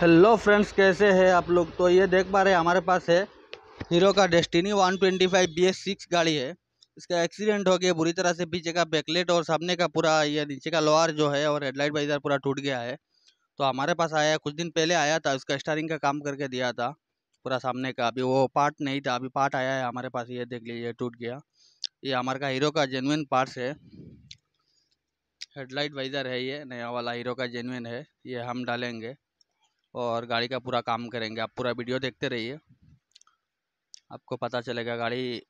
hello friends कैसे हैं आप लोग तो ये देख पा रहे हैं हमारे पास है हीरो का Destiny 125 twenty five B S six गाड़ी है इसका एक्सीडेंट हो गया बुरी तरह से पीछे का बैकलेट और सामने का पूरा ये नीचे का लोअर जो है और हेडलाइट इधर पूरा टूट गया है तो हमारे पास आया कुछ दिन पहले आया था उसका स्टारिंग का काम करके दिया था पूरा सामने का अभी वो पार्ट नहीं था अभी पार्ट आया है हमारे पास ये देख लीजिए टूट गया ये हमारे का हीरो का जेनुइन पार्ट्स है हेडलाइट वाइजर है ये नया वाला हीरो का जेनुइन है ये हम डालेंगे और गाड़ी का पूरा काम करेंगे आप पूरा वीडियो देखते रहिए आपको पता चलेगा गाड़ी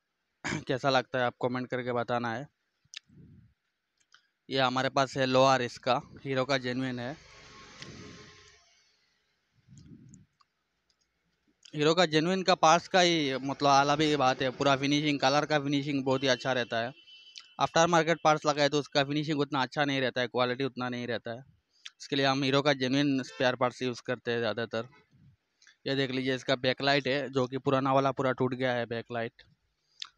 कैसा लगता है आप कमेंट करके बताना है ये हमारे पास है लोअर इसका हीरो का जेनविन है हीरो का जेनविन का पार्ट्स का ही मतलब आला भी बात है पूरा फिनिशिंग कलर का फिनिशिंग बहुत ही अच्छा रहता है आफ्टर मार्केट पार्ट्स लगाए तो उसका फिनिशिंग उतना अच्छा नहीं रहता है क्वालिटी उतना नहीं रहता है इसके लिए हम हीरो का जेन्यन स्पेयर पार्ट्स यूज़ करते हैं ज़्यादातर ये देख लीजिए इसका बैकलाइट है जो कि पुराना वाला पूरा टूट गया है बैकलाइट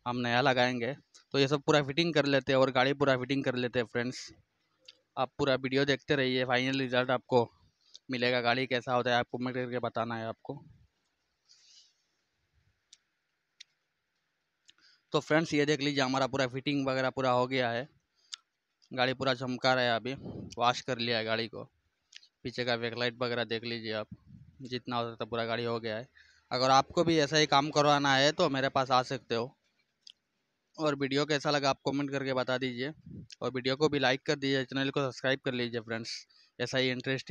हम नया लगाएंगे तो ये सब पूरा फिटिंग कर लेते हैं और गाड़ी पूरा फिटिंग कर लेते हैं फ्रेंड्स आप पूरा वीडियो देखते रहिए फाइनल रिजल्ट आपको मिलेगा गाड़ी कैसा होता है आपको मैं करके बताना है आपको तो फ्रेंड्स ये देख लीजिए हमारा पूरा फिटिंग वगैरह पूरा हो गया है गाड़ी पूरा चमका रहा है अभी वॉश कर लिया है गाड़ी को पीछे का वेक लाइट वगैरह देख लीजिए आप जितना हो सकता पूरा गाड़ी हो गया है अगर आपको भी ऐसा ही काम करवाना है तो मेरे पास आ सकते हो और वीडियो कैसा लगा आप कमेंट करके बता दीजिए और वीडियो को भी लाइक कर दीजिए चैनल को सब्सक्राइब कर लीजिए फ्रेंड्स ऐसा ही इंटरेस्टिंग